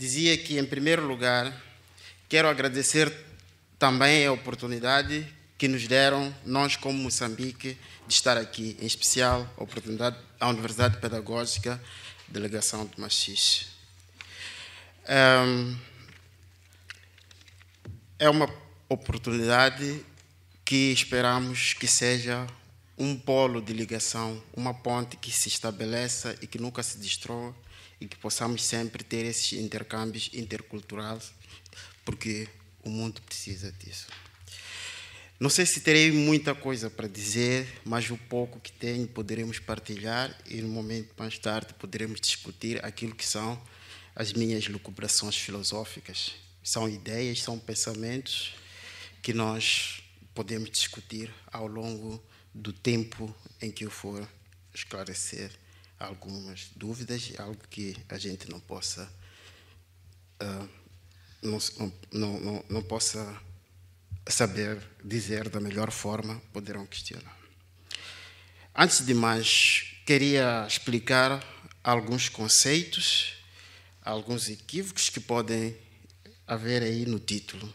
dizia que, em primeiro lugar, quero agradecer também a oportunidade que nos deram, nós como Moçambique, de estar aqui, em especial a oportunidade à Universidade Pedagógica, Delegação de Machixe. É uma oportunidade que esperamos que seja um polo de ligação, uma ponte que se estabeleça e que nunca se destrói e que possamos sempre ter esses intercâmbios interculturais, porque o mundo precisa disso. Não sei se terei muita coisa para dizer, mas o pouco que tenho poderemos partilhar e no momento mais tarde poderemos discutir aquilo que são as minhas lucubrações filosóficas. São ideias, são pensamentos que nós podemos discutir ao longo do tempo em que eu for esclarecer algumas dúvidas, algo que a gente não possa uh, não, não, não, não possa saber dizer da melhor forma, poderão questionar. Antes de mais, queria explicar alguns conceitos, alguns equívocos que podem haver aí no título.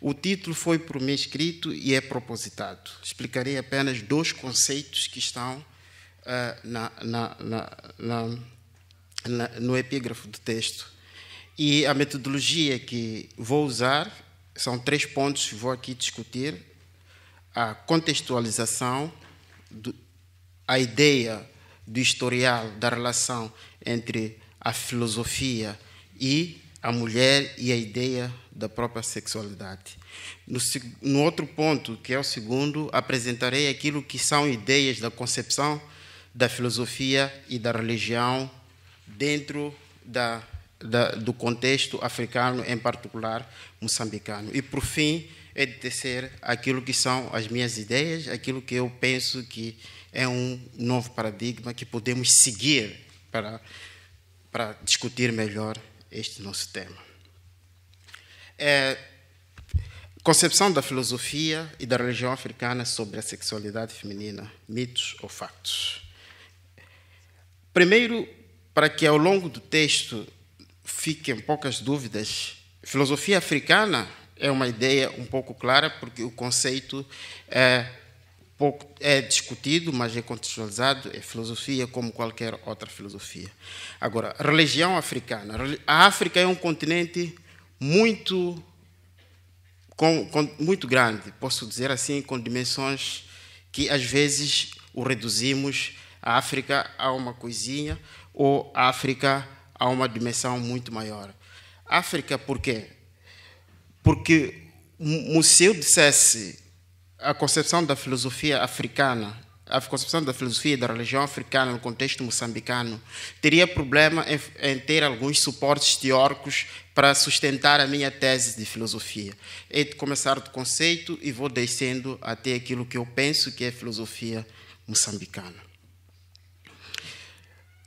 O título foi por mim escrito e é propositado. Explicarei apenas dois conceitos que estão eh, na, na, na, na, no epígrafo do texto. E a metodologia que vou usar são três pontos que vou aqui discutir: a contextualização, do, a ideia do historial da relação entre a filosofia e a mulher e a ideia da própria sexualidade. No, no, outro ponto, que é o segundo, apresentarei aquilo que são ideias da concepção da filosofia e da religião dentro da, da, do contexto africano, em particular moçambicano. E, por fim, é de tecer aquilo que são as minhas ideias, aquilo que eu penso que é um novo paradigma que podemos seguir para, para discutir melhor este nosso tema. É, concepção da filosofia e da religião africana sobre a sexualidade feminina, mitos ou factos. Primeiro, para que ao longo do texto fiquem poucas dúvidas, filosofia africana é uma ideia um pouco clara, porque o conceito é, pouco, é discutido, mas é contextualizado, é filosofia como qualquer outra filosofia. Agora, religião africana. A África é um continente muito, com, com, muito grande, posso dizer assim, com dimensões que às vezes o reduzimos África há uma coisinha ou África há uma dimensão muito maior. África por quê? Porque se eu dissesse a concepção da filosofia africana, a concepção da filosofia e da religião africana no contexto moçambicano, teria problema em, em ter alguns suportes teóricos para sustentar a minha tese de filosofia. É de começar do conceito e vou descendo até aquilo que eu penso que é filosofia moçambicana.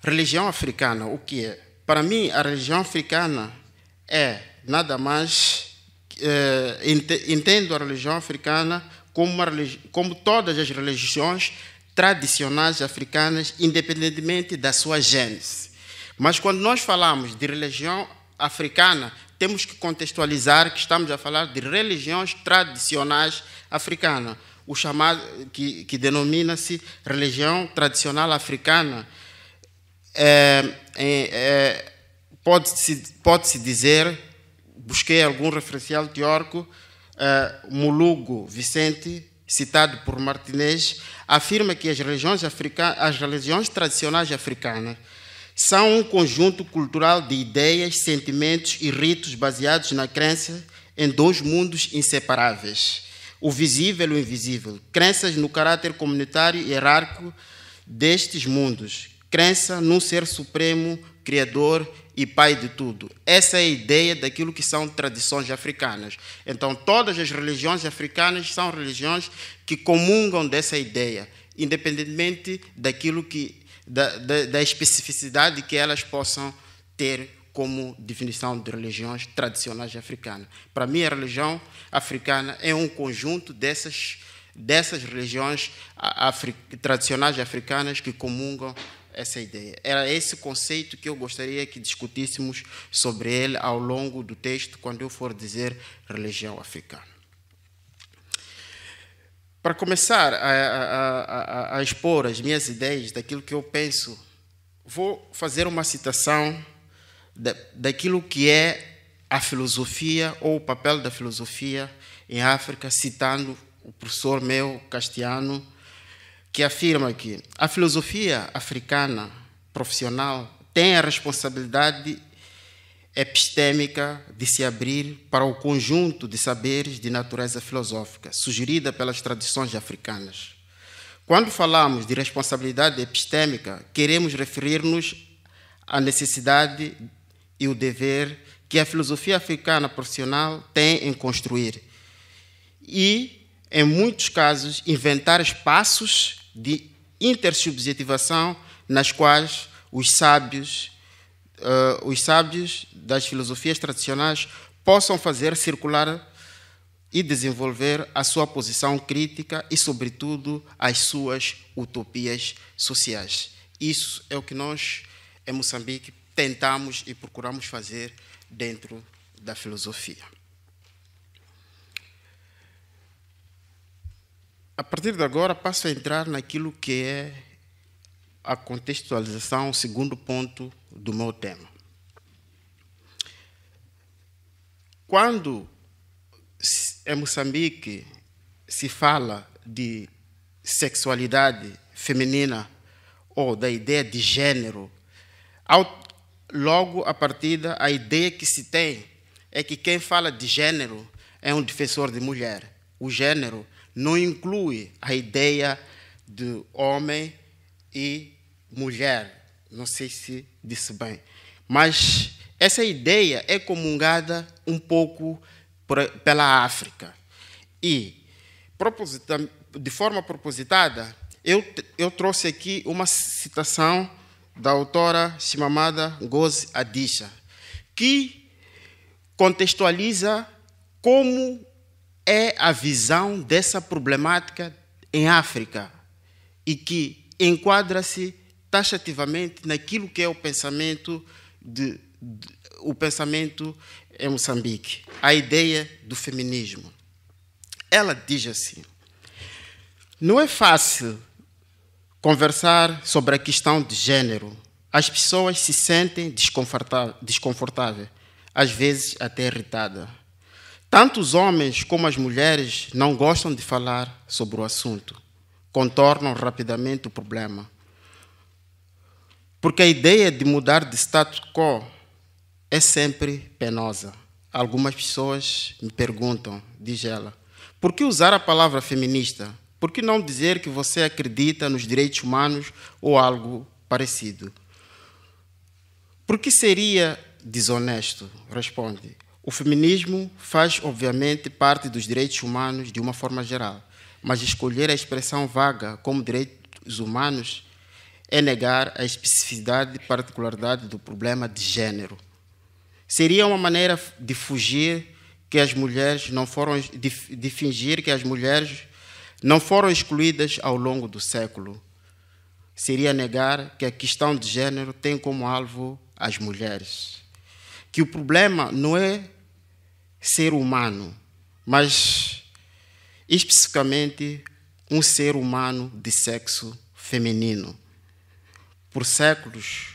Religião africana, o que é? Para mim, a religião africana é nada mais. É, entendo a religião africana como, uma, como todas as religiões tradicionais africanas, independentemente da sua gênese. Mas quando nós falamos de religião africana, temos que contextualizar que estamos a falar de religiões tradicionais africanas, o chamado que, que denomina-se religião tradicional africana é, é, é, pode-se pode dizer, busquei algum referencial teórico, eh, Molugo Mulugo Vicente, citado por Martinez, afirma que as religiões, as religiões tradicionais africanas são um conjunto cultural de ideias, sentimentos e ritos baseados na crença em dois mundos inseparáveis, o visível e o invisível, crenças no caráter comunitário e hierárquico destes mundos, crença num ser supremo, criador e pai de tudo. Essa é a ideia daquilo que são tradições africanas. Então, todas as religiões africanas são religiões que comungam dessa ideia, independentemente daquilo que da, da, da especificidade que elas possam ter como definição de religiões tradicionais africanas. Para mim, a religião africana é um conjunto dessas dessas religiões afric tradicionais africanas que comungam essa é ideia. Era esse conceito que eu gostaria que discutíssemos sobre ele ao longo do texto, quando eu for dizer religião africana. Para começar a, a, a, a expor as minhas ideias daquilo que eu penso, vou fazer uma citação da, daquilo que é a filosofia ou o papel da filosofia em África, citando o professor meu, Castiano, que afirma que a filosofia africana profissional tem a responsabilidade epistêmica de se abrir para o conjunto de saberes de natureza filosófica, sugerida pelas tradições africanas. Quando falamos de responsabilidade epistêmica, queremos referir-nos à necessidade e o dever que a filosofia africana profissional tem em construir e, em muitos casos, inventar espaços de intersubjetivação nas quais os sábios, uh, os sábios das filosofias tradicionais possam fazer circular e desenvolver a sua posição crítica e, sobretudo, as suas utopias sociais. Isso é o que nós, em Moçambique, tentamos e procuramos fazer dentro da filosofia. a partir de agora passo a entrar naquilo que é a contextualização, o segundo ponto do meu tema. Quando em é Moçambique se fala de sexualidade feminina ou da ideia de gênero, logo a partir a ideia que se tem é que quem fala de gênero é um defensor de mulher. O gênero não inclui a ideia de homem e mulher. Não sei se disse bem. Mas essa ideia é comungada um pouco pela África. E, de forma propositada, eu, eu trouxe aqui uma citação da autora Shimamada Ngozi Adisha, que contextualiza como é a visão dessa problemática em África e que enquadra-se taxativamente naquilo que é o pensamento de, de, o pensamento em Moçambique, a ideia do feminismo. Ela diz assim: Não é fácil conversar sobre a questão de gênero. As pessoas se sentem desconfortáveis, às vezes até irritadas tanto os homens como as mulheres não gostam de falar sobre o assunto, contornam rapidamente o problema. Porque a ideia de mudar de status quo é sempre penosa. Algumas pessoas me perguntam, diz ela, por que usar a palavra feminista? Por que não dizer que você acredita nos direitos humanos ou algo parecido? Por que seria desonesto, responde. O feminismo faz, obviamente, parte dos direitos humanos de uma forma geral, mas escolher a expressão vaga como direitos humanos é negar a especificidade e particularidade do problema de gênero. Seria uma maneira de fugir que as mulheres não foram de, de fingir que as mulheres não foram excluídas ao longo do século. Seria negar que a questão de gênero tem como alvo as mulheres que o problema não é ser humano, mas especificamente um ser humano de sexo feminino. Por séculos,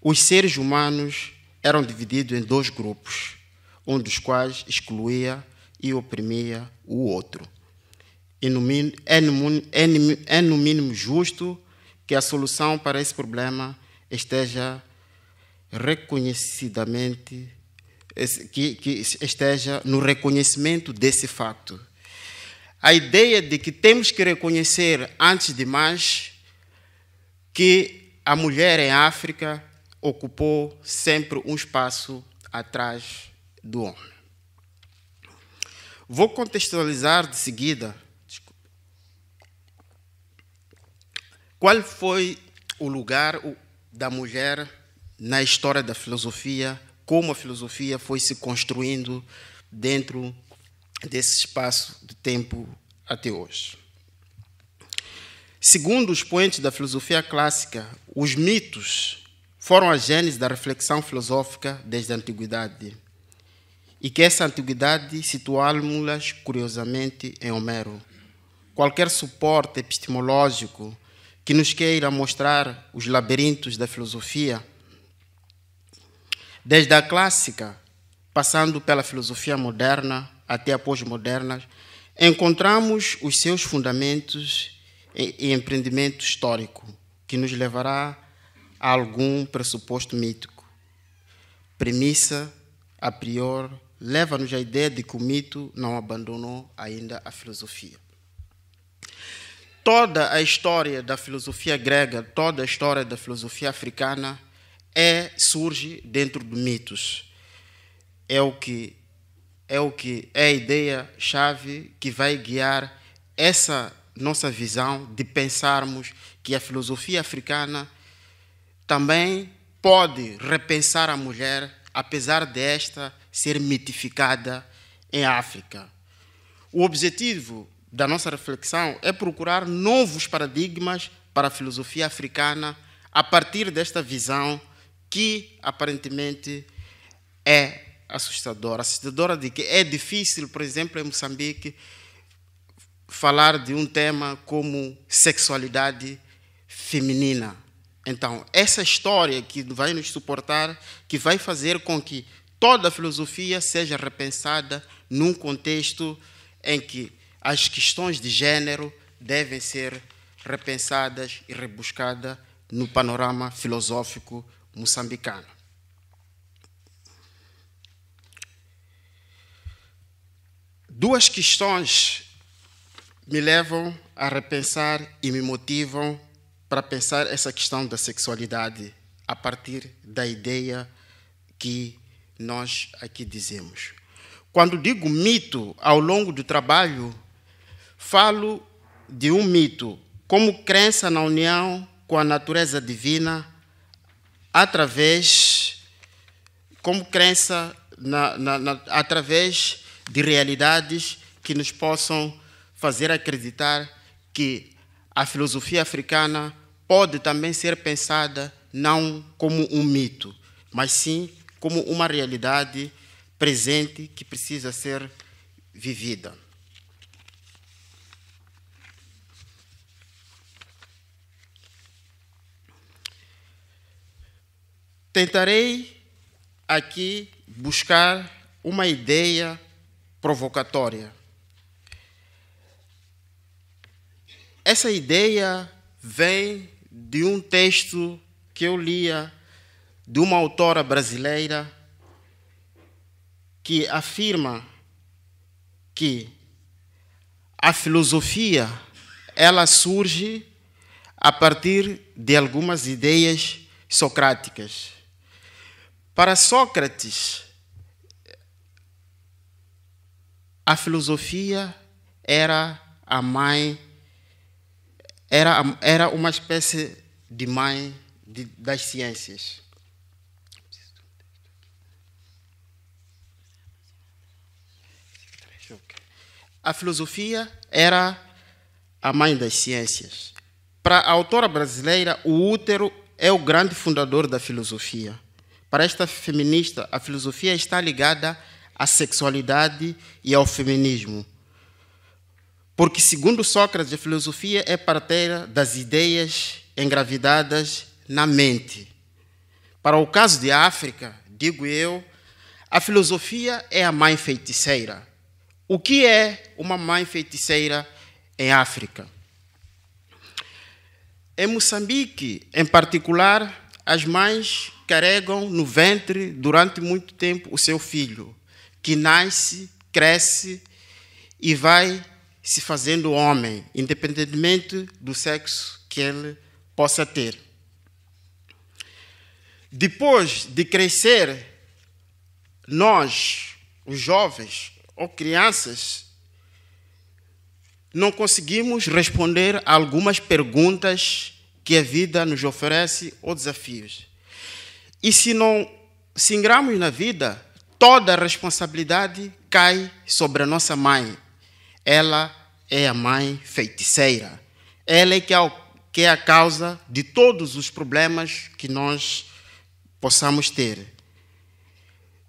os seres humanos eram divididos em dois grupos, um dos quais excluía e oprimia o outro. É, é, é no, mínimo, justo que a solução para esse problema esteja reconhecidamente, que, que esteja no reconhecimento desse facto. A ideia de que temos que reconhecer, antes de mais, que a mulher em África ocupou sempre um espaço atrás do homem. Vou contextualizar de seguida qual foi o lugar da mulher na história da filosofia, como a filosofia foi se construindo dentro desse espaço de tempo até hoje. Segundo os poentes da filosofia clássica, os mitos foram a gênese da reflexão filosófica desde a antiguidade. E que essa antiguidade situá las curiosamente em Homero. Qualquer suporte epistemológico que nos queira mostrar os labirintos da filosofia desde a clássica, passando pela filosofia moderna até a pós-moderna, encontramos os seus fundamentos e empreendimento histórico que nos levará a algum pressuposto mítico. Premissa a priori leva-nos à ideia de que o mito não abandonou ainda a filosofia. Toda a história da filosofia grega, toda a história da filosofia africana é, surge dentro de mitos. É o que é o que é a ideia chave que vai guiar essa nossa visão de pensarmos que a filosofia africana também pode repensar a mulher, apesar desta ser mitificada em África. O objetivo da nossa reflexão é procurar novos paradigmas para a filosofia africana a partir desta visão que aparentemente é assustadora. Assustadora de que é difícil, por exemplo, em Moçambique, falar de um tema como sexualidade feminina. Então, essa história que vai nos suportar, que vai fazer com que toda a filosofia seja repensada num contexto em que as questões de gênero devem ser repensadas e rebuscadas no panorama filosófico moçambicano. Duas questões me levam a repensar e me motivam para pensar essa questão da sexualidade a partir da ideia que nós aqui dizemos. Quando digo mito, ao longo do trabalho, falo de um mito como crença na união com a natureza divina através, como crença, na, na, na, através de realidades que nos possam fazer acreditar que a filosofia africana pode também ser pensada não como um mito, mas sim como uma realidade presente que precisa ser vivida. Tentarei aqui buscar uma ideia provocatória. Essa ideia vem de um texto que eu lia de uma autora brasileira que afirma que a filosofia ela surge a partir de algumas ideias socráticas. Para Sócrates, a filosofia era a mãe, era, era uma espécie de mãe de, das ciências. A filosofia era a mãe das ciências. Para a autora brasileira, o útero é o grande fundador da filosofia. Para esta feminista, a filosofia está ligada à sexualidade e ao feminismo. Porque, segundo Sócrates, a filosofia é parteira das ideias engravidadas na mente. Para o caso de África, digo eu, a filosofia é a mãe feiticeira. O que é uma mãe feiticeira em África? Em Moçambique, em particular, as mães carregam no ventre durante muito tempo o seu filho, que nasce, cresce e vai se fazendo homem, independentemente do sexo que ele possa ter. Depois de crescer, nós, os jovens ou crianças, não conseguimos responder a algumas perguntas que a vida nos oferece ou desafios. E se não singramos na vida, toda a responsabilidade cai sobre a nossa mãe. Ela é a mãe feiticeira. Ela é que é, é a causa de todos os problemas que nós possamos ter.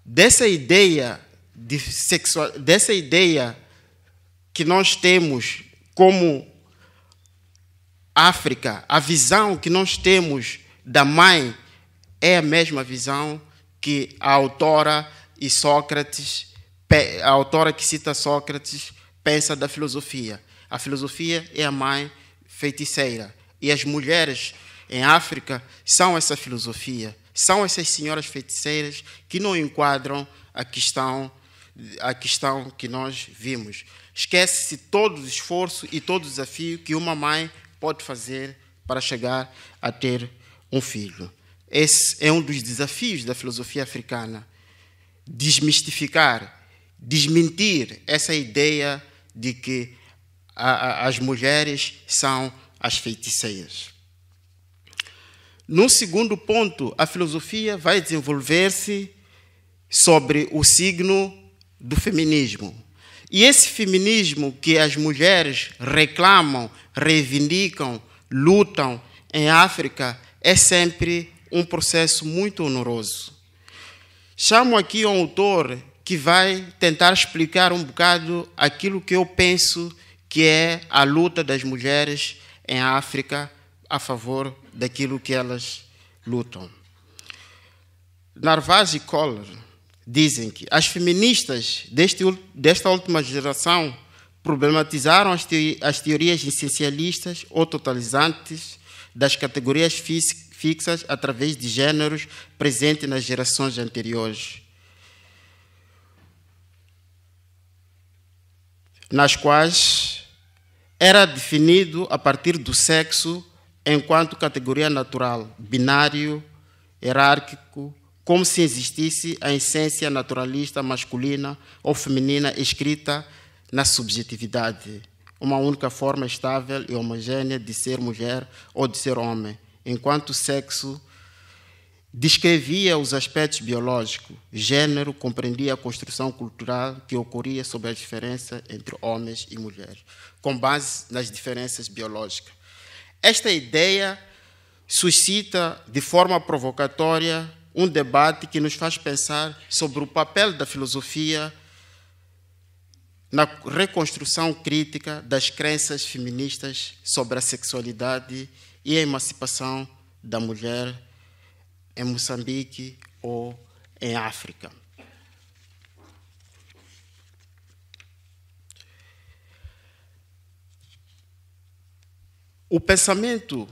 Dessa ideia de sexual, dessa ideia que nós temos como África, a visão que nós temos da mãe é a mesma visão que a autora e Sócrates, a autora que cita Sócrates, pensa da filosofia. A filosofia é a mãe feiticeira. E as mulheres em África são essa filosofia, são essas senhoras feiticeiras que não enquadram a questão, a questão que nós vimos. Esquece-se todo o esforço e todo o desafio que uma mãe pode fazer para chegar a ter um filho. Esse é um dos desafios da filosofia africana. Desmistificar, desmentir essa ideia de que a, a, as mulheres são as feiticeiras. Num segundo ponto, a filosofia vai desenvolver-se sobre o signo do feminismo. E esse feminismo que as mulheres reclamam, reivindicam, lutam em África é sempre um processo muito honoroso. Chamo aqui um autor que vai tentar explicar um bocado aquilo que eu penso que é a luta das mulheres em África a favor daquilo que elas lutam. Narvaz e Collor dizem que as feministas deste, desta última geração problematizaram as, teorias essencialistas ou totalizantes das categorias físicas fixas através de gêneros presentes nas gerações anteriores, nas quais era definido a partir do sexo enquanto categoria natural, binário, hierárquico, como se existisse a essência naturalista masculina ou feminina escrita na subjetividade, uma única forma estável e homogênea de ser mulher ou de ser homem enquanto sexo, descrevia os aspectos biológicos. Gênero compreendia a construção cultural que ocorria sobre a diferença entre homens e mulheres, com base nas diferenças biológicas. Esta ideia suscita, de forma provocatória, um debate que nos faz pensar sobre o papel da filosofia na reconstrução crítica das crenças feministas sobre a sexualidade e e a emancipação da mulher em Moçambique ou em África. O pensamento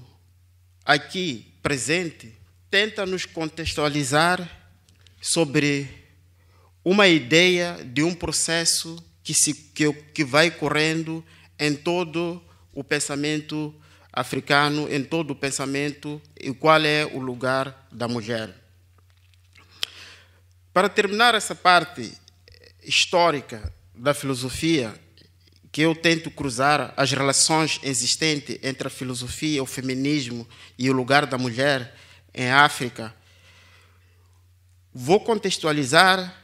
aqui presente tenta nos contextualizar sobre uma ideia de um processo que, se, que, que vai correndo em todo o pensamento africano em todo o pensamento e qual é o lugar da mulher. Para terminar essa parte histórica da filosofia, que eu tento cruzar as relações existentes entre a filosofia, o feminismo e o lugar da mulher em África, vou contextualizar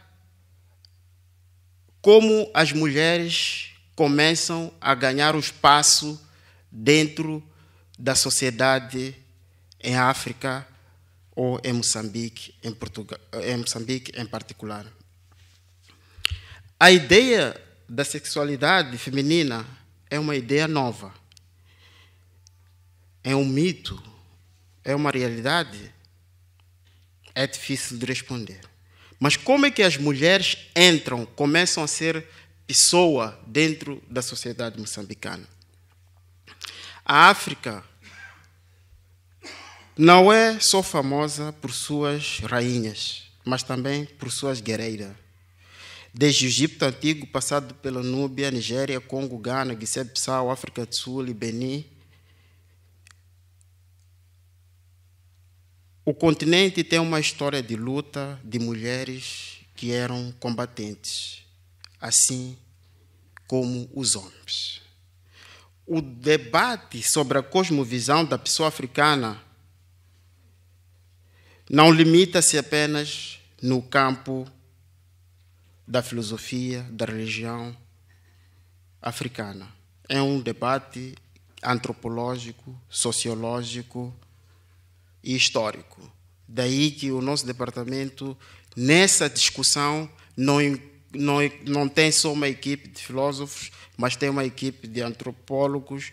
como as mulheres começam a ganhar o espaço dentro da sociedade em África ou em Moçambique, em, Portugal, eh, em Moçambique em particular. A ideia da sexualidade feminina é uma ideia nova, é um mito, é uma realidade. É difícil de responder. Mas como é que as mulheres entram, começam a ser pessoa dentro da sociedade moçambicana? A África não é só famosa por suas rainhas, mas também por suas guerreiras. Desde o Egito antigo, passado pela Núbia, Nigéria, Congo, Gana, Guiné-Bissau, África do Sul e Benin, o continente tem uma história de luta de mulheres que eram combatentes, assim como os homens o debate sobre a cosmovisão da pessoa africana não limita-se apenas no campo da filosofia, da religião africana. É um debate antropológico, sociológico e histórico. Daí que o nosso departamento, nessa discussão, não encontra não, não tem só uma equipe de filósofos, mas tem uma equipe de antropólogos,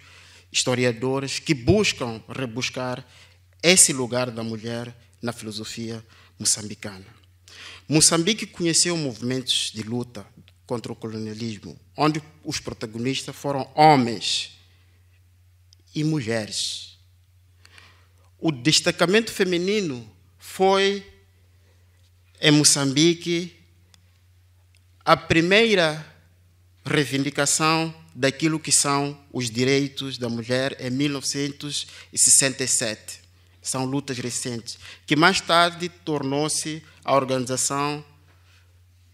historiadores que buscam rebuscar esse lugar da mulher na filosofia moçambicana. Moçambique conheceu movimentos de luta contra o colonialismo, onde os protagonistas foram homens e mulheres. O destacamento feminino foi em Moçambique a primeira reivindicação daquilo que são os direitos da mulher é em 1967. São lutas recentes, que mais tarde tornou-se a Organização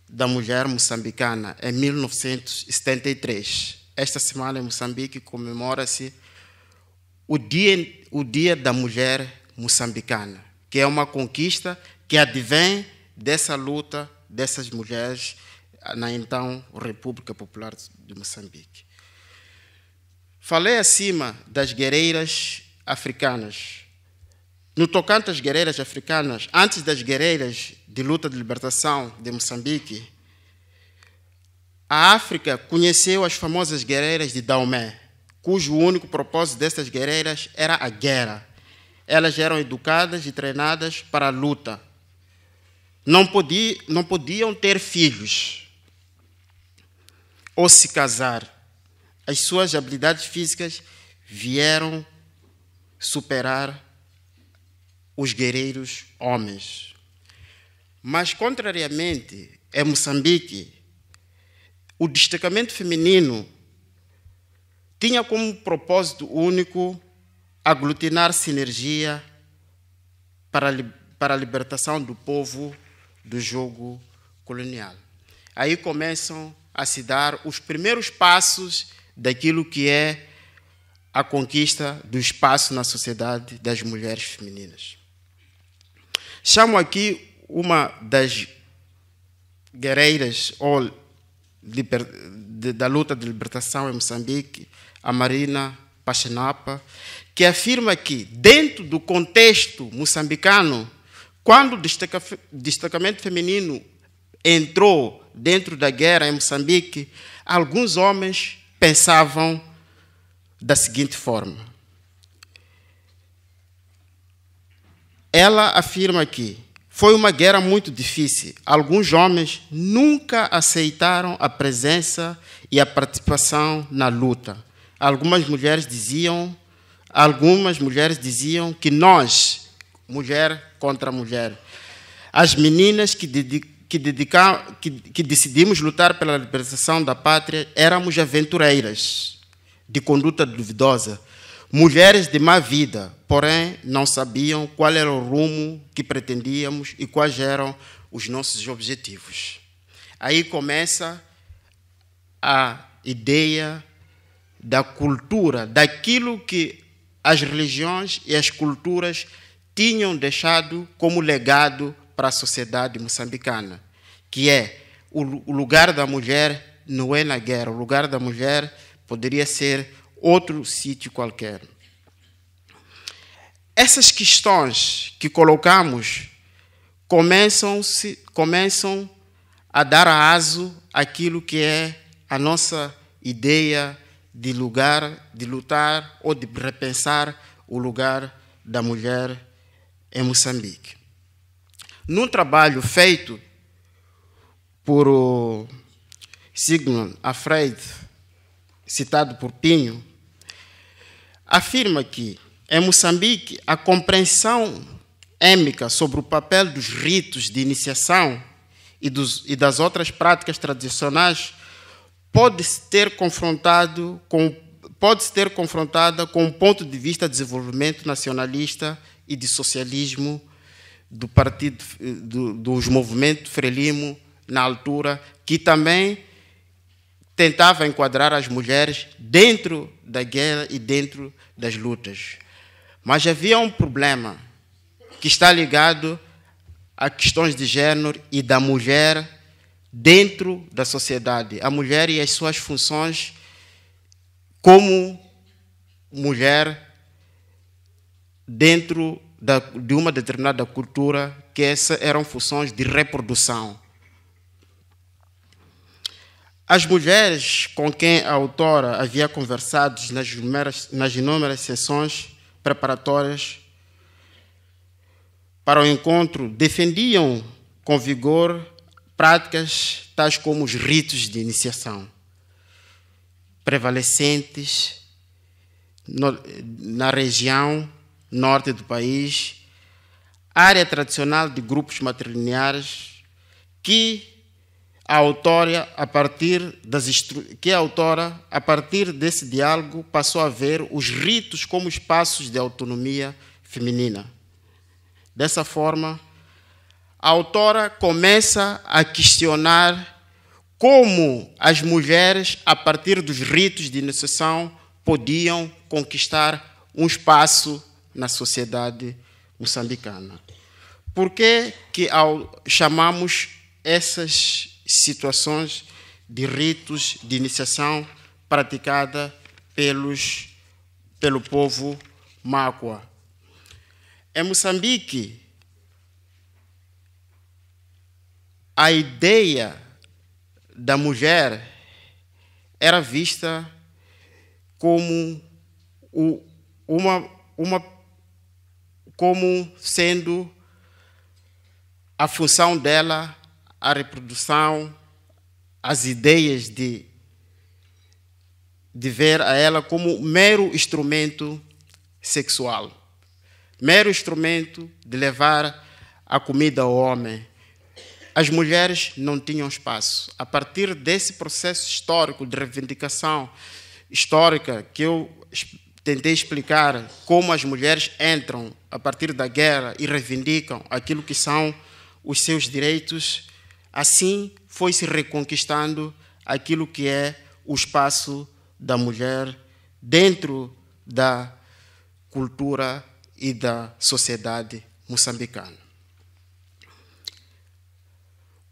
da Mulher Moçambicana, em 1973. Esta semana em Moçambique comemora-se o dia, o dia da Mulher Moçambicana, que é uma conquista que advém dessa luta dessas mulheres na então República Popular de Moçambique. Falei acima das guerreiras africanas. No tocante às guerreiras africanas, antes das guerreiras de luta de libertação de Moçambique, a África conheceu as famosas guerreiras de Daomé, cujo único propósito dessas guerreiras era a guerra. Elas eram educadas e treinadas para a luta. Não, podia, não podiam ter filhos ou se casar, as suas habilidades físicas vieram superar os guerreiros homens. Mas, contrariamente, em é Moçambique, o destacamento feminino tinha como propósito único aglutinar sinergia para, para a libertação do povo do jogo colonial. Aí começam a se dar os primeiros passos daquilo que é a conquista do espaço na sociedade das mulheres femininas. Chamo aqui uma das guerreiras ou liber, de, da luta de libertação em Moçambique, a Marina Pachenapa, que afirma que, dentro do contexto moçambicano, quando o destacamento feminino entrou dentro da guerra em Moçambique, alguns homens pensavam da seguinte forma. Ela afirma que foi uma guerra muito difícil. Alguns homens nunca aceitaram a presença e a participação na luta. Algumas mulheres diziam, algumas mulheres diziam que nós, mulher contra mulher, as meninas que dedicaram que, dedicar, que, que decidimos lutar pela libertação da pátria éramos aventureiras de conduta duvidosa, mulheres de má vida, porém não sabiam qual era o rumo que pretendíamos e quais eram os nossos objetivos. Aí começa a ideia da cultura, daquilo que as religiões e as culturas tinham deixado como legado para a sociedade moçambicana, que é o, o lugar da mulher não é na guerra, o lugar da mulher poderia ser outro sítio qualquer. Essas questões que colocamos começam, -se, começam a dar aso àquilo que é a nossa ideia de lugar, de lutar ou de repensar o lugar da mulher em Moçambique num trabalho feito por o Sigmund Freud, citado por Pinho, afirma que em é Moçambique a compreensão émica sobre o papel dos ritos de iniciação e, dos, e das outras práticas tradicionais pode se ter confrontado com pode ter confrontada com um ponto de vista de desenvolvimento nacionalista e de socialismo do partido eh, do, dos movimentos Frelimo na altura, que também tentava enquadrar as mulheres dentro da guerra e dentro das lutas. Mas havia um problema que está ligado a questões de género e da mulher dentro da sociedade, a mulher e as suas funções como mulher dentro da, de uma determinada cultura, que essas eram funções de reprodução. As mulheres com quem a autora havia conversado nas inúmeras, nas inúmeras sessões preparatórias para o encontro defendiam com vigor práticas tais como os ritos de iniciação, prevalecentes na região norte do país, área tradicional de grupos matrilineares que a autora a partir das que a autora a partir desse diálogo passou a ver os ritos como espaços de autonomia feminina. Dessa forma, a autora começa a questionar como as mulheres a partir dos ritos de iniciação podiam conquistar um espaço na sociedade moçambicana. Por que, que ao, chamamos essas situações de ritos de iniciação praticada pelos, pelo povo mácua? Em Moçambique, a ideia da mulher era vista como uma, uma como sendo a função dela a reprodução, as ideias de, de ver a ela como mero instrumento sexual, mero instrumento de levar a comida ao homem. As mulheres não tinham espaço. A partir desse processo histórico de reivindicação histórica que eu Tentei explicar como as mulheres entram a partir da guerra e reivindicam aquilo que são os seus direitos. Assim foi se reconquistando aquilo que é o espaço da mulher dentro da cultura e da sociedade moçambicana.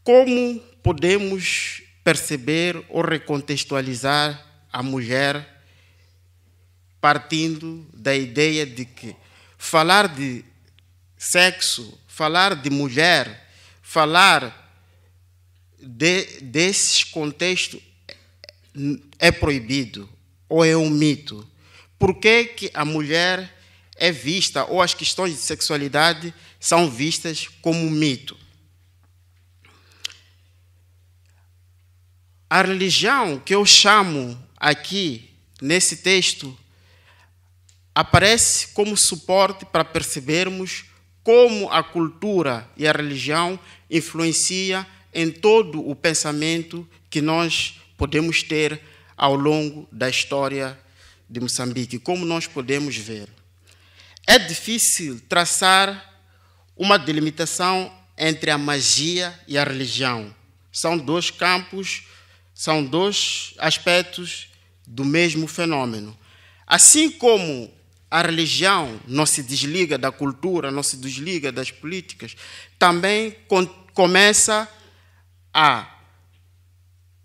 Como podemos perceber ou recontextualizar a mulher partindo da ideia de que falar de sexo, falar de mulher, falar de, desses contextos é proibido ou é um mito? Por que, que a mulher é vista ou as questões de sexualidade são vistas como mito? A religião que eu chamo aqui nesse texto aparece como suporte para percebermos como a cultura e a religião influencia em todo o pensamento que nós podemos ter ao longo da história de Moçambique, como nós podemos ver. É difícil traçar uma delimitação entre a magia e a religião. São dois campos, são dois aspectos do mesmo fenômeno. Assim como a religião não se desliga da cultura, não se desliga das políticas, também começa a,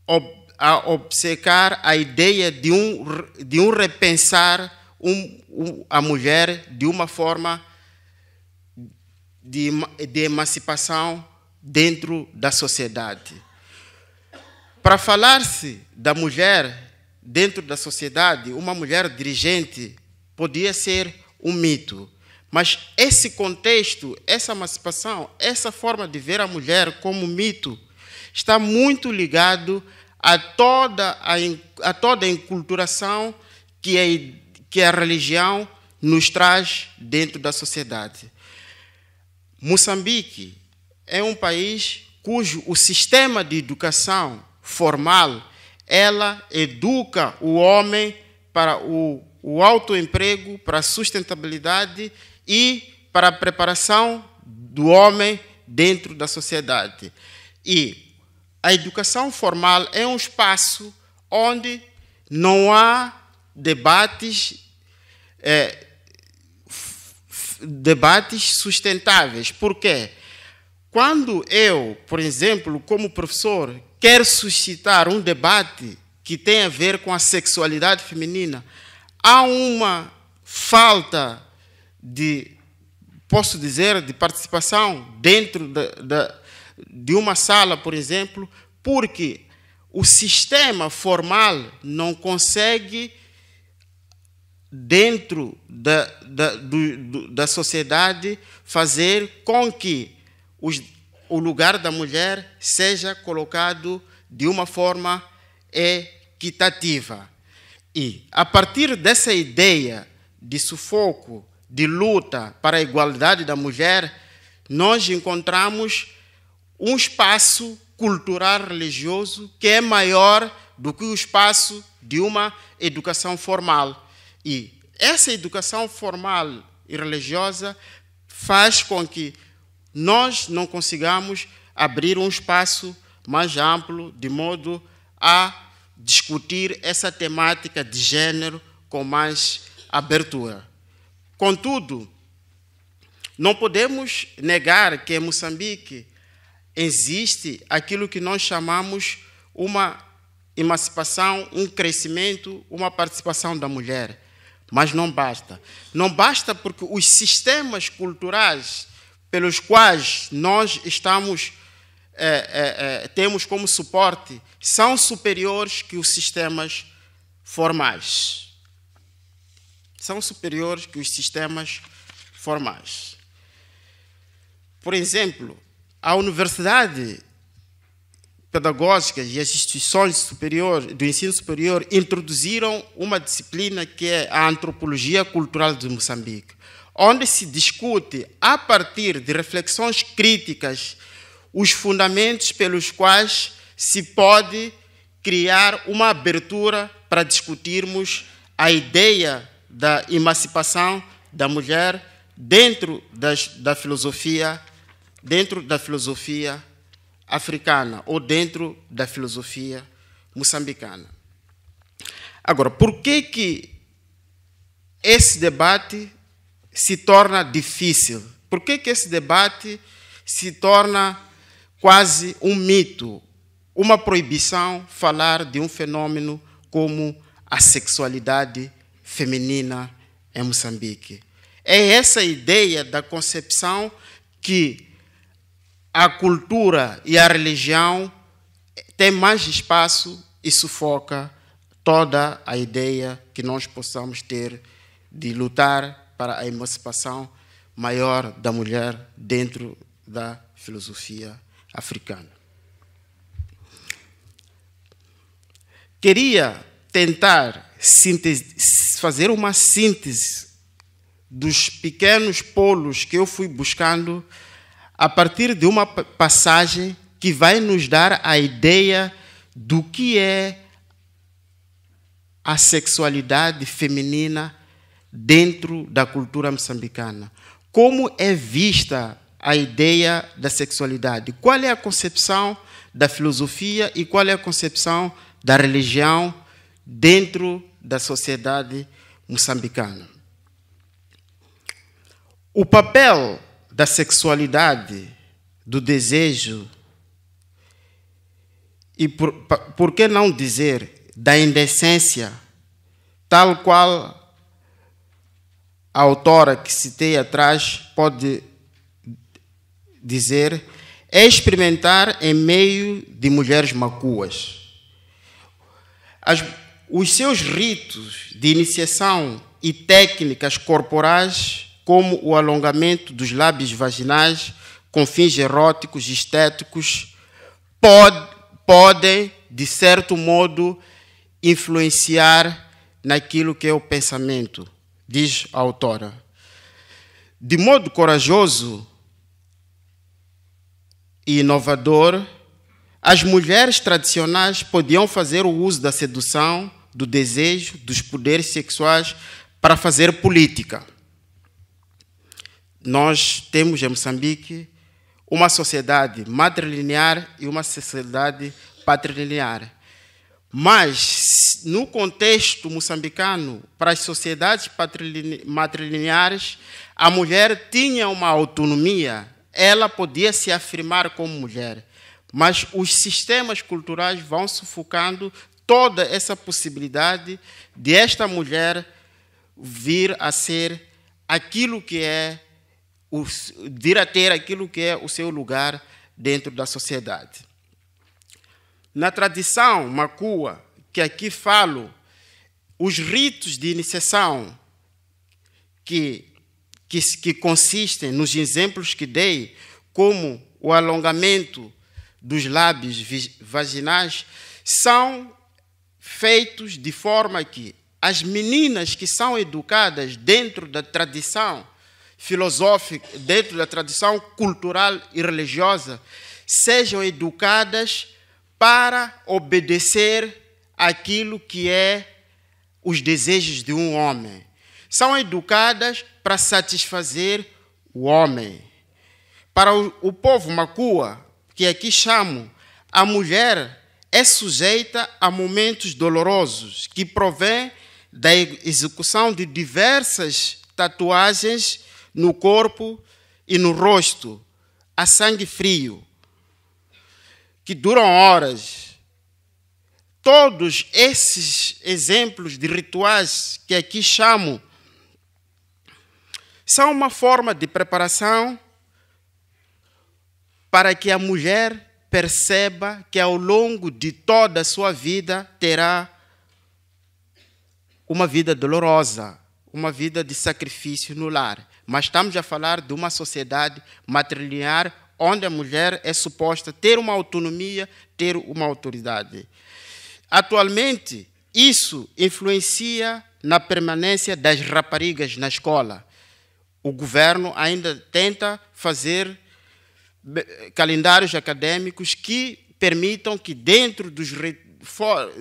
ob a obcecar a ideia de um, de um repensar um, um, a mulher de uma forma de, de emancipação dentro da sociedade. Para falar-se da mulher dentro da sociedade, uma mulher dirigente podia ser um mito. Mas esse contexto, essa emancipação, essa forma de ver a mulher como mito, está muito ligado a toda a, a toda a enculturação que a, é, que a religião nos traz dentro da sociedade. Moçambique é um país cujo o sistema de educação formal ela educa o homem para o o autoemprego, para a sustentabilidade e para a preparação do homem dentro da sociedade. E a educação formal é um espaço onde não há debates, é, debates sustentáveis. Por quê? Quando eu, por exemplo, como professor, quero suscitar um debate que tem a ver com a sexualidade feminina, há uma falta de, posso dizer, de participação dentro de uma sala, por exemplo, porque o sistema formal não consegue, dentro da, da, do, do, da sociedade, fazer com que os, o lugar da mulher seja colocado de uma forma equitativa. E, a partir dessa ideia de sufoco, de luta para a igualdade da mulher, nós encontramos um espaço cultural religioso que é maior do que o espaço de uma educação formal. E essa educação formal e religiosa faz com que nós não consigamos abrir um espaço mais amplo de modo a discutir essa temática de gênero com mais abertura. Contudo, não podemos negar que em Moçambique existe aquilo que nós chamamos uma emancipação, um crescimento, uma participação da mulher. Mas não basta. Não basta porque os sistemas culturais pelos quais nós estamos é, é, é, temos como suporte são superiores que os sistemas formais. São superiores que os sistemas formais. Por exemplo, a universidade pedagógica e as instituições superior, do ensino superior introduziram uma disciplina que é a antropologia cultural de Moçambique, onde se discute, a partir de reflexões críticas os fundamentos pelos quais se pode criar uma abertura para discutirmos a ideia da emancipação da mulher dentro das, da filosofia dentro da filosofia africana ou dentro da filosofia moçambicana. Agora, por que que esse debate se torna difícil? Por que que esse debate se torna quase um mito, uma proibição falar de um fenômeno como a sexualidade feminina em Moçambique. É essa ideia da concepção que a cultura e a religião têm mais espaço e sufoca toda a ideia que nós possamos ter de lutar para a emancipação maior da mulher dentro da filosofia africano. Queria tentar fazer uma síntese dos pequenos polos que eu fui buscando a partir de uma passagem que vai nos dar a ideia do que é a sexualidade feminina dentro da cultura moçambicana. Como é vista a ideia da sexualidade. Qual é a concepção da filosofia e qual é a concepção da religião dentro da sociedade moçambicana? O papel da sexualidade, do desejo, e por, por que não dizer da indecência, tal qual a autora que citei atrás pode dizer, é experimentar em meio de mulheres macuas. As, os seus ritos de iniciação e técnicas corporais, como o alongamento dos lábios vaginais com fins eróticos e estéticos, podem, de certo modo, influenciar naquilo que é o pensamento, diz a autora. De modo corajoso, e inovador, as mulheres tradicionais podiam fazer o uso da sedução, do desejo, dos poderes sexuais para fazer política. Nós temos em Moçambique uma sociedade matrilinear e uma sociedade patrilinear. Mas, no contexto moçambicano, para as sociedades matrilineares, a mulher tinha uma autonomia ela podia se afirmar como mulher, mas os sistemas culturais vão sufocando toda essa possibilidade de esta mulher vir a ser aquilo que é, o, vir a ter aquilo que é o seu lugar dentro da sociedade. Na tradição macua, que aqui falo, os ritos de iniciação que que, que consistem nos exemplos que dei, como o alongamento dos lábios vaginais, são feitos de forma que as meninas que são educadas dentro da tradição filosófica, dentro da tradição cultural e religiosa, sejam educadas para obedecer aquilo que é os desejos de um homem são educadas para satisfazer o homem. Para o, o povo macua, que aqui chamo, a mulher é sujeita a momentos dolorosos que provém da execução de diversas tatuagens no corpo e no rosto, a sangue frio, que duram horas. Todos esses exemplos de rituais que aqui chamo são uma forma de preparação para que a mulher perceba que ao longo de toda a sua vida terá uma vida dolorosa, uma vida de sacrifício no lar. Mas estamos a falar de uma sociedade matrilinear onde a mulher é suposta ter uma autonomia, ter uma autoridade. Atualmente, isso influencia na permanência das raparigas na escola o governo ainda tenta fazer calendários acadêmicos que permitam que, dentro, dos,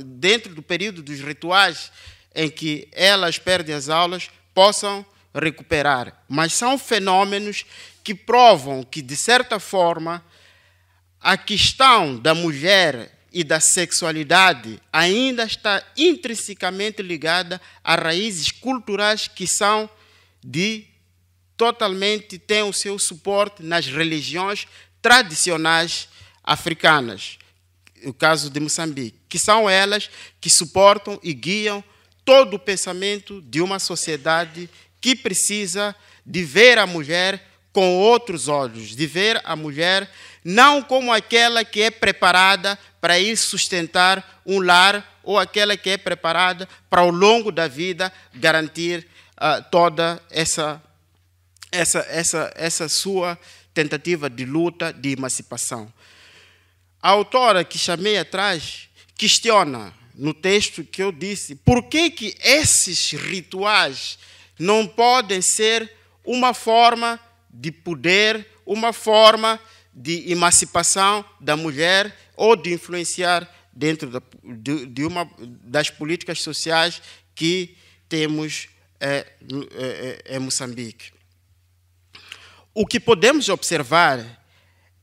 dentro do período dos rituais em que elas perdem as aulas, possam recuperar. Mas são fenômenos que provam que, de certa forma, a questão da mulher e da sexualidade ainda está intrinsecamente ligada a raízes culturais que são de totalmente tem o seu suporte nas religiões tradicionais africanas, o caso de Moçambique, que são elas que suportam e guiam todo o pensamento de uma sociedade que precisa de ver a mulher com outros olhos, de ver a mulher não como aquela que é preparada para ir sustentar um lar ou aquela que é preparada para ao longo da vida garantir uh, toda essa essa, essa, essa sua tentativa de luta, de emancipação. A autora que chamei atrás questiona no texto que eu disse por que, que esses rituais não podem ser uma forma de poder, uma forma de emancipação da mulher ou de influenciar dentro da, de, de, uma das políticas sociais que temos é, é, é, em Moçambique. O que podemos observar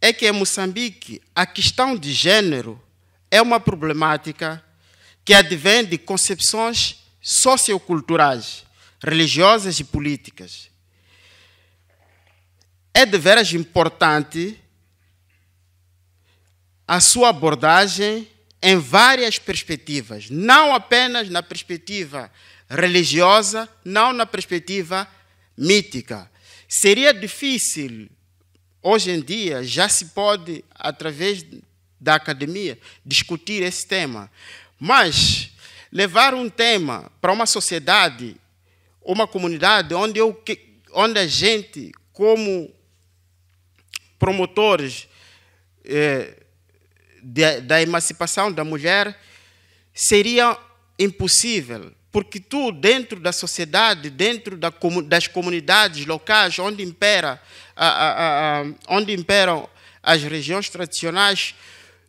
é que em Moçambique a questão de gênero é uma problemática que advém de concepções socioculturais, religiosas e políticas. É de veras importante a sua abordagem em várias perspectivas, não apenas na perspectiva religiosa, não na perspectiva mítica, Seria difícil, hoje em dia, já se pode, através da academia, discutir esse tema. Mas levar um tema para uma sociedade, uma comunidade, onde, eu, onde a gente, como promotores eh, da emancipação da mulher, seria impossível. Porque tu, dentro da sociedade, dentro da, das comunidades locais onde, impera, a, a, a, onde imperam as regiões tradicionais,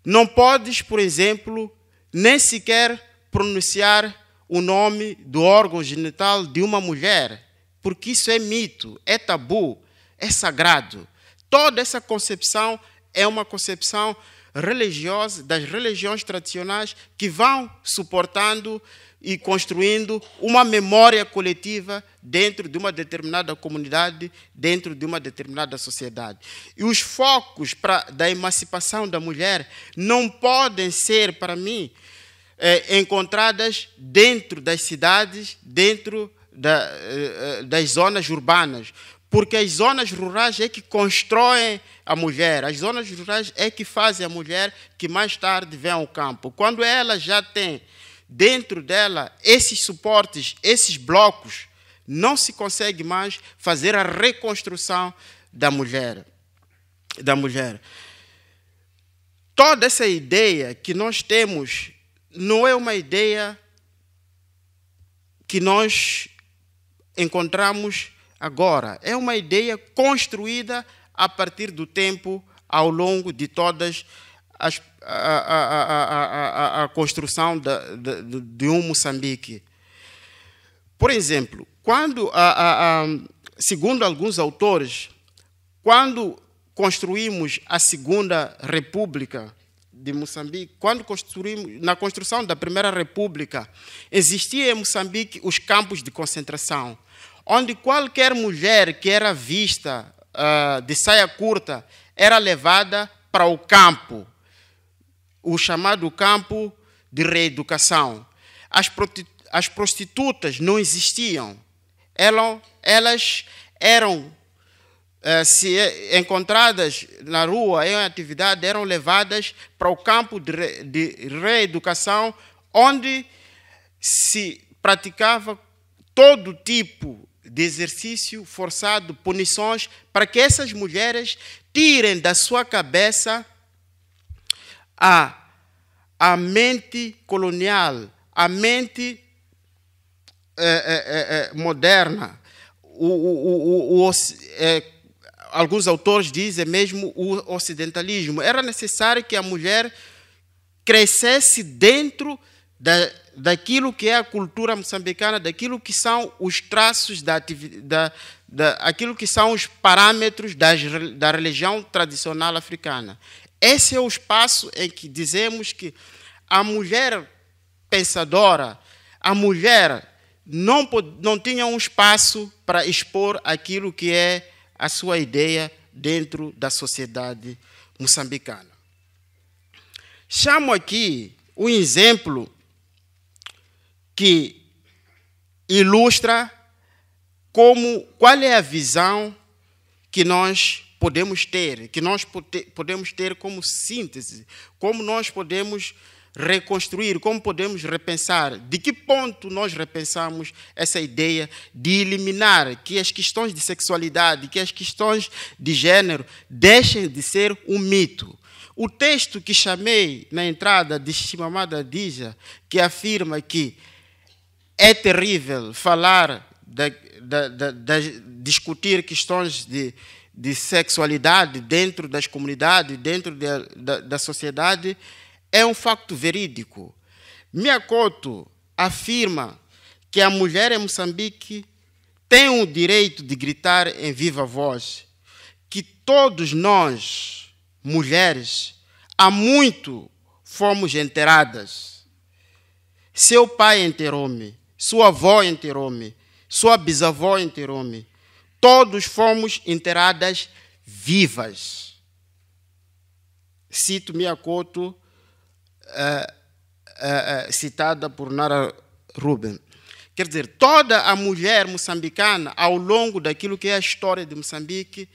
não podes, por exemplo, nem sequer pronunciar o nome do órgão genital de uma mulher, porque isso é mito, é tabu, é sagrado. Toda essa concepção é uma concepção religiosa das religiões tradicionais que vão suportando e construindo uma memória coletiva dentro de uma determinada comunidade, dentro de uma determinada sociedade. E os focos da emancipação da mulher não podem ser, para mim, é, encontradas dentro das cidades, dentro da, é, é, das zonas urbanas, porque as zonas rurais é que constroem a mulher, as zonas rurais é que fazem a mulher que mais tarde vem ao campo. Quando ela já tem dentro dela, esses suportes, esses blocos, não se consegue mais fazer a reconstrução da mulher, da mulher. Toda essa ideia que nós temos não é uma ideia que nós encontramos agora, é uma ideia construída a partir do tempo ao longo de todas as as, a, a, a, construção de, de, um Moçambique. Por exemplo, quando, segundo alguns autores, quando construímos a Segunda República de Moçambique, quando construímos na construção da Primeira República, existia em Moçambique os campos de concentração, onde qualquer mulher que era vista uh, de saia curta era levada para o campo o chamado campo de reeducação. As, prostitutas não existiam. Elas, eram eh, se encontradas na rua em atividade, eram levadas para o campo de reeducação, onde se praticava todo tipo de exercício forçado, punições, para que essas mulheres tirem da sua cabeça a, a mente colonial, a mente é, é, é, moderna. O, o, o, o eh, alguns autores dizem mesmo o ocidentalismo. Era necessário que a mulher crescesse dentro da, daquilo que é a cultura moçambicana, daquilo que são os traços da, da, da aquilo que são os parâmetros das, da religião tradicional africana. Esse é o espaço em que dizemos que a mulher pensadora, a mulher não, pode, não tinha um espaço para expor aquilo que é a sua ideia dentro da sociedade moçambicana. Chamo aqui um exemplo que ilustra como qual é a visão que nós podemos ter, que nós podemos ter como síntese, como nós podemos reconstruir, como podemos repensar, de que ponto nós repensamos essa ideia de eliminar que as questões de sexualidade, que as questões de gênero deixem de ser um mito. O texto que chamei na entrada de Shimamada Dija, que afirma que é terrível falar, de discutir questões de de sexualidade dentro das comunidades, dentro de, da, da sociedade, é um facto verídico. Miyakoto afirma que a mulher em Moçambique tem o direito de gritar em viva voz que todos nós, mulheres, há muito fomos enterradas. Seu pai enterrou-me, sua avó enterrou-me, sua bisavó enterrou-me todos fomos enterradas vivas. Cito Miyakoto, uh, citada por Nara Ruben. Quer dizer, toda a mulher moçambicana, ao longo daquilo que é a história de Moçambique,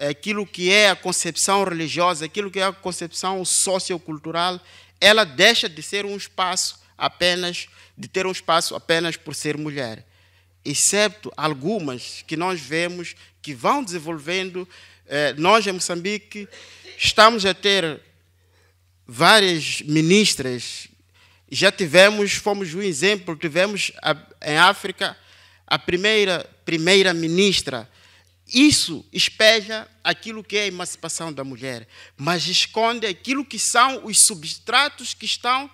aquilo que é a concepção religiosa, aquilo que é a concepção sociocultural, ela deixa de ser um espaço apenas, de ter um espaço apenas por ser mulher excepto algumas que nós vemos que vão desenvolvendo. Eh, nós, em Moçambique, estamos a ter várias ministras. Já tivemos, fomos um exemplo, tivemos em África a primeira primeira ministra. Isso espelha aquilo que é a emancipação da mulher, mas esconde aquilo que são os substratos que estão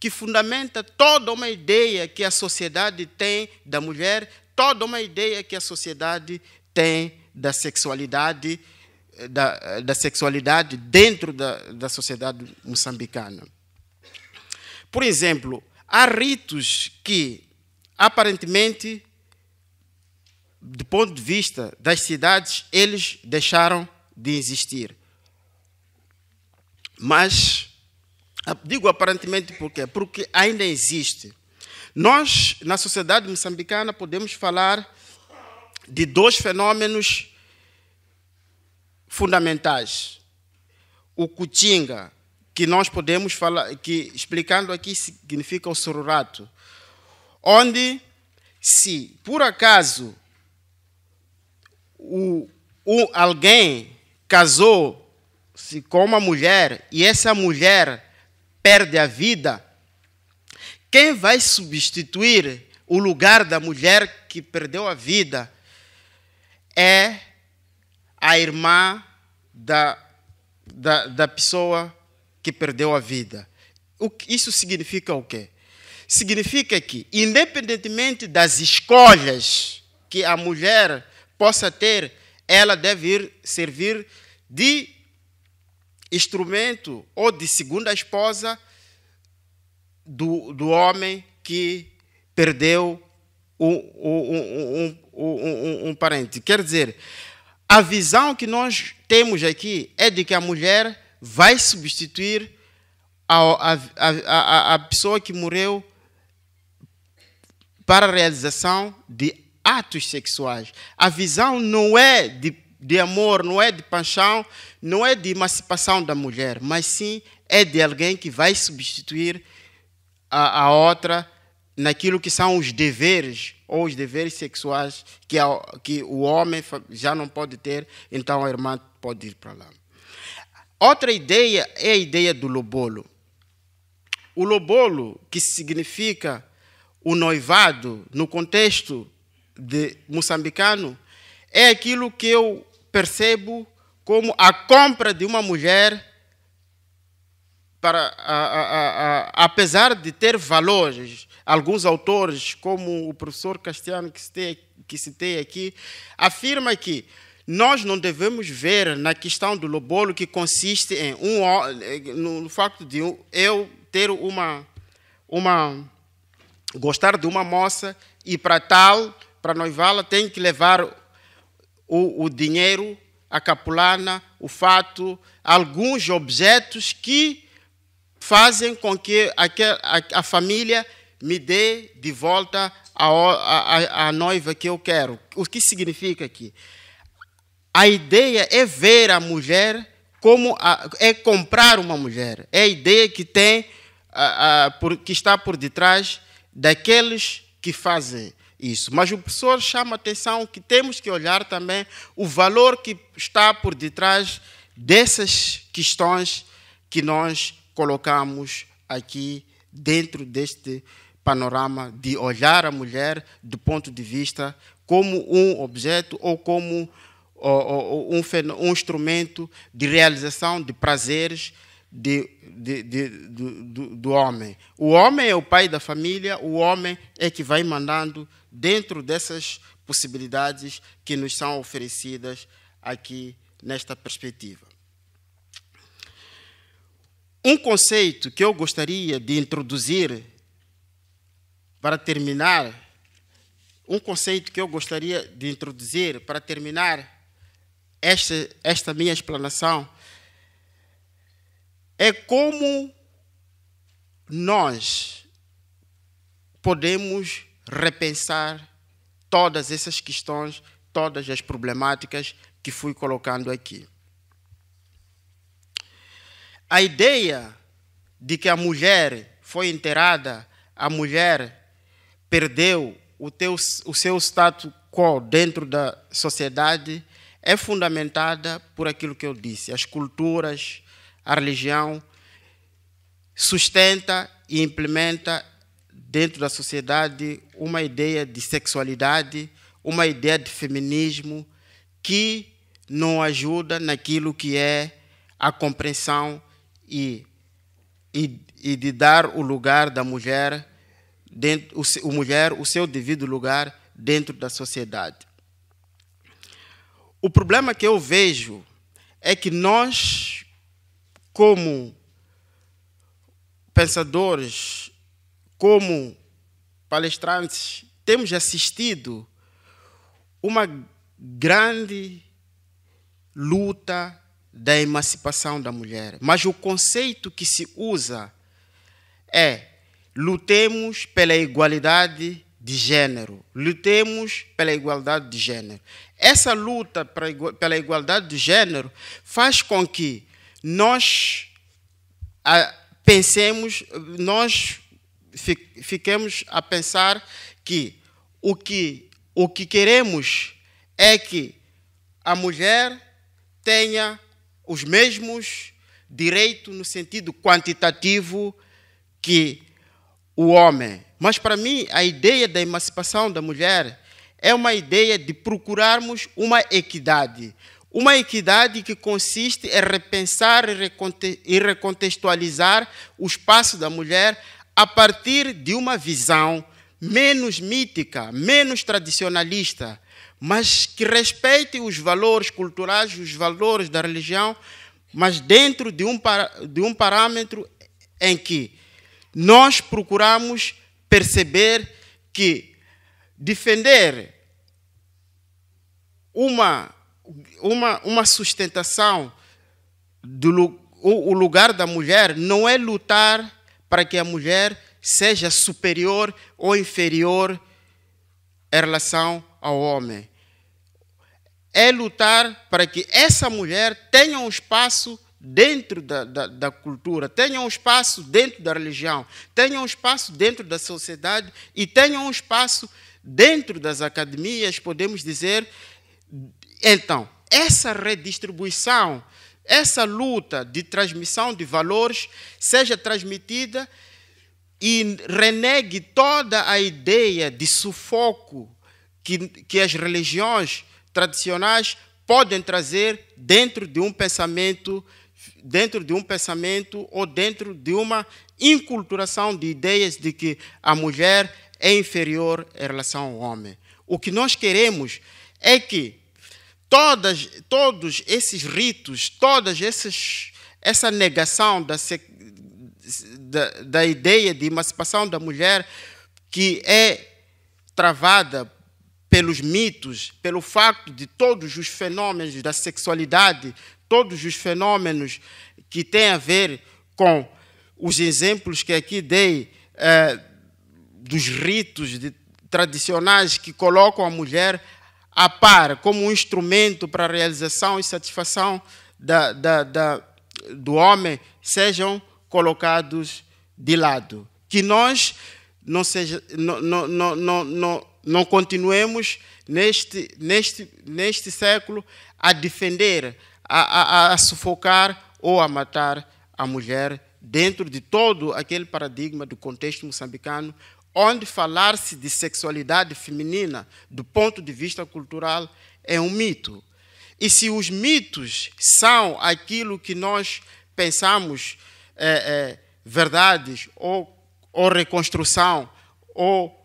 que fundamenta toda uma ideia que a sociedade tem da mulher, toda uma ideia que a sociedade tem da sexualidade, eh, da, eh, da sexualidade dentro da, da sociedade moçambicana. Por exemplo, há ritos que, aparentemente, do ponto de vista das cidades, eles deixaram de existir. Mas ah, digo aparentemente por quê? Porque ainda existe. Nós, na sociedade moçambicana, podemos falar de dois fenômenos fundamentais. O cutinga, que nós podemos falar, que explicando aqui significa o sororato onde se por acaso o, o alguém casou-se com uma mulher e essa mulher perde a vida, quem vai substituir o lugar da mulher que perdeu a vida é a irmã da, da, da pessoa que perdeu a vida. O, isso significa o quê? Significa que, independentemente das escolhas que a mulher possa ter, ela deve ir servir de instrumento ou de segunda esposa do, do homem que perdeu um, um, um, um, parente. Quer dizer, a visão que nós temos aqui é de que a mulher vai substituir a, a, a, a pessoa que morreu para a realização de atos sexuais. A visão não é de de amor, não é de paixão, não é de emancipação da mulher, mas sim é de alguém que vai substituir a, a outra naquilo que são os deveres ou os deveres sexuais que, a, que o homem já não pode ter, então a irmã pode ir para lá. Outra ideia é a ideia do lobolo. O lobolo, que significa o noivado, no contexto de moçambicano, é aquilo que eu percebo como a compra de uma mulher, para, a, a, a, apesar de ter valores, alguns autores, como o professor Castiano, que citei, que citei aqui, afirma que nós não devemos ver na questão do lobolo que consiste em um, no, no facto de eu ter uma, uma gostar de uma moça e para tal, para noivá-la, tem que levar o, o dinheiro, a capulana, o fato, alguns objetos que fazem com que a, a, a família me dê de volta a, a, a noiva que eu quero. O que significa aqui? A ideia é ver a mulher como a, é comprar uma mulher. É a ideia que tem a, a, por, que está por detrás daqueles que fazem isso. Mas o professor chama a atenção que temos que olhar também o valor que está por detrás dessas questões que nós colocamos aqui dentro deste panorama de olhar a mulher do ponto de vista como um objeto ou como ou, ou, um, um instrumento de realização de prazeres, de, de, de, do, do, homem. O homem é o pai da família, o homem é que vai mandando dentro dessas possibilidades que nos são oferecidas aqui nesta perspectiva. Um conceito que eu gostaria de introduzir para terminar, um conceito que eu gostaria de introduzir para terminar esta, esta minha explanação é como nós podemos repensar todas essas questões, todas as problemáticas que fui colocando aqui. A ideia de que a mulher foi enterrada, a mulher perdeu o, teu, o seu status quo dentro da sociedade, é fundamentada por aquilo que eu disse, as culturas, a religião sustenta e implementa dentro da sociedade uma ideia de sexualidade, uma ideia de feminismo que não ajuda naquilo que é a compreensão e, e, e de dar o lugar da mulher, dentro, o, o mulher, o seu devido lugar dentro da sociedade. O problema que eu vejo é que nós como pensadores, como palestrantes, temos assistido uma grande luta da emancipação da mulher. Mas o conceito que se usa é lutemos pela igualdade de gênero. Lutemos pela igualdade de gênero. Essa luta pela igualdade de gênero faz com que nós ah, pensemos, nós fiquemos a pensar que o que o que queremos é que a mulher tenha os mesmos direitos no sentido quantitativo que o homem. Mas para mim a ideia da emancipação da mulher é uma ideia de procurarmos uma equidade, uma equidade que consiste em repensar e recontextualizar o espaço da mulher a partir de uma visão menos mítica, menos tradicionalista, mas que respeite os valores culturais, os valores da religião, mas dentro de um, de um parâmetro em que nós procuramos perceber que defender uma uma, uma sustentação do o, o lugar da mulher não é lutar para que a mulher seja superior ou inferior em relação ao homem. É lutar para que essa mulher tenha um espaço dentro da, da, da, cultura, tenha um espaço dentro da religião, tenha um espaço dentro da sociedade e tenha um espaço dentro das academias, podemos dizer, então, essa redistribuição, essa luta de transmissão de valores seja transmitida e renegue toda a ideia de sufoco que, que as religiões tradicionais podem trazer dentro de um pensamento dentro de um pensamento ou dentro de uma inculturação de ideias de que a mulher é inferior em relação ao homem. O que nós queremos é que todas, todos esses ritos, todas essa negação da, da, da ideia de emancipação da mulher que é travada pelos mitos, pelo facto de todos os fenômenos da sexualidade, todos os fenômenos que têm a ver com os exemplos que aqui dei eh, dos ritos de, tradicionais que colocam a mulher a par como um instrumento para a realização e satisfação da, da, da, do homem sejam colocados de lado. Que nós não, seja, não, não, não, não, não continuemos neste, neste, neste século a defender, a, a, a sufocar ou a matar a mulher dentro de todo aquele paradigma do contexto moçambicano onde falar-se de sexualidade feminina do ponto de vista cultural é um mito. E se os mitos são aquilo que nós pensamos é, é, verdades ou, ou reconstrução ou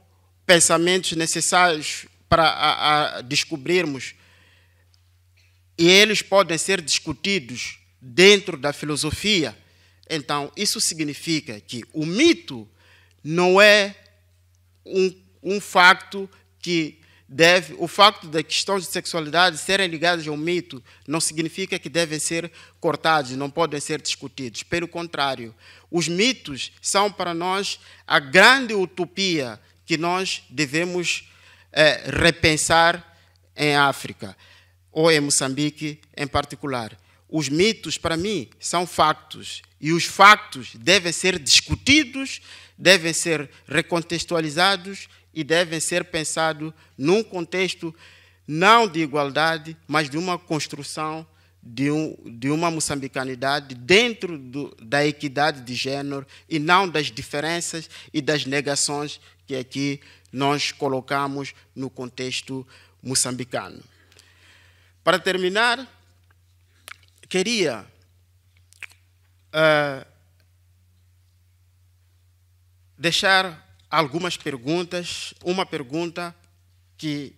pensamentos necessários para a, a descobrirmos, e eles podem ser discutidos dentro da filosofia, então isso significa que o mito não é um, um facto que deve, o facto da questões de sexualidade serem ligadas a um mito não significa que devem ser cortados, não podem ser discutidos. Pelo contrário, os mitos são para nós a grande utopia que nós devemos é, repensar em África, ou em Moçambique em particular. Os mitos, para mim, são factos e os factos devem ser discutidos, devem ser recontextualizados e devem ser pensados num contexto não de igualdade, mas de uma construção de, um, de uma moçambicanidade dentro do, da equidade de gênero e não das diferenças e das negações que aqui nós colocamos no contexto moçambicano. Para terminar, queria uh, deixar algumas perguntas. Uma pergunta que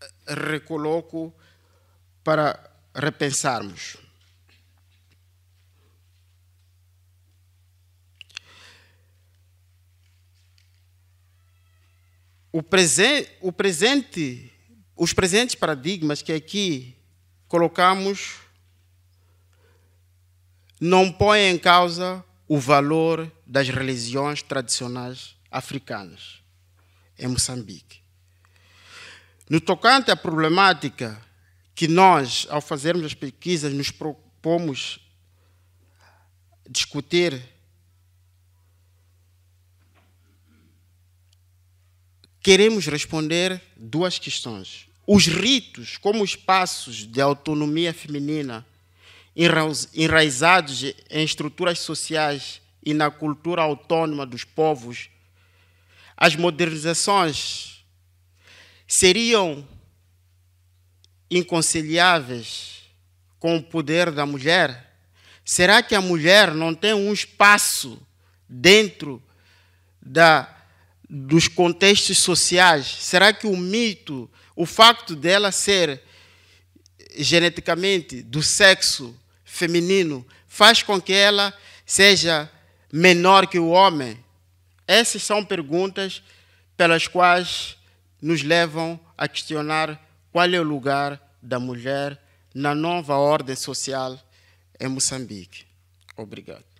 eh, recoloco para repensarmos. O, o presente, os presentes paradigmas que aqui colocamos não põe em causa o valor das religiões tradicionais africanas em Moçambique. No tocante à problemática que nós, ao fazermos as pesquisas, nos propomos discutir, queremos responder duas questões. Os ritos, como espaços de autonomia feminina enraizados em estruturas sociais e na cultura autônoma dos povos, as modernizações seriam inconciliáveis com o poder da mulher? Será que a mulher não tem um espaço dentro da, dos contextos sociais? Será que o mito, o facto dela ser geneticamente do sexo feminino faz com que ela seja menor que o homem? Essas são perguntas pelas quais nos levam a questionar qual é o lugar da mulher na nova ordem social em Moçambique. Obrigado.